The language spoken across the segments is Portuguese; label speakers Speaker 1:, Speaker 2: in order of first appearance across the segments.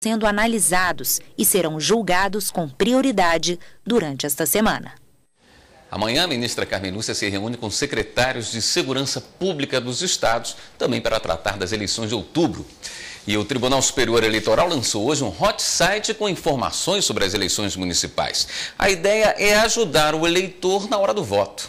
Speaker 1: sendo analisados e serão julgados com prioridade durante esta semana.
Speaker 2: Amanhã, a ministra Carmen Lúcia se reúne com secretários de Segurança Pública dos estados, também para tratar das eleições de outubro. E o Tribunal Superior Eleitoral lançou hoje um hot site com informações sobre as eleições municipais. A ideia é ajudar o eleitor na hora do voto.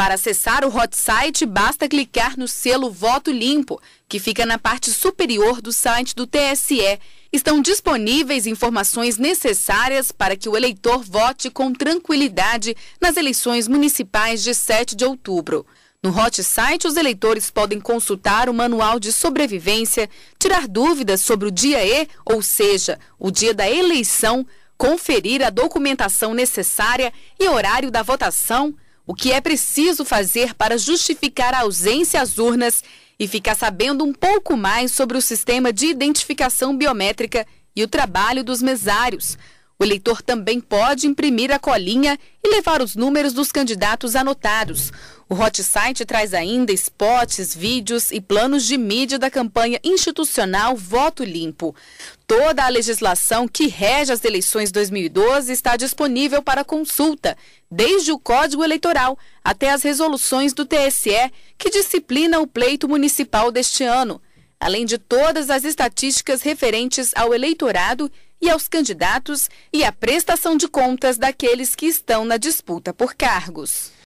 Speaker 1: Para acessar o hot site, basta clicar no selo Voto Limpo, que fica na parte superior do site do TSE. Estão disponíveis informações necessárias para que o eleitor vote com tranquilidade nas eleições municipais de 7 de outubro. No Hot Site, os eleitores podem consultar o manual de sobrevivência, tirar dúvidas sobre o dia E, ou seja, o dia da eleição, conferir a documentação necessária e horário da votação o que é preciso fazer para justificar a ausência às urnas e ficar sabendo um pouco mais sobre o sistema de identificação biométrica e o trabalho dos mesários. O eleitor também pode imprimir a colinha e levar os números dos candidatos anotados. O Hot Site traz ainda spots, vídeos e planos de mídia da campanha institucional Voto Limpo. Toda a legislação que rege as eleições 2012 está disponível para consulta, desde o Código Eleitoral até as resoluções do TSE que disciplina o pleito municipal deste ano, além de todas as estatísticas referentes ao eleitorado e aos candidatos e a prestação de contas daqueles que estão na disputa por cargos.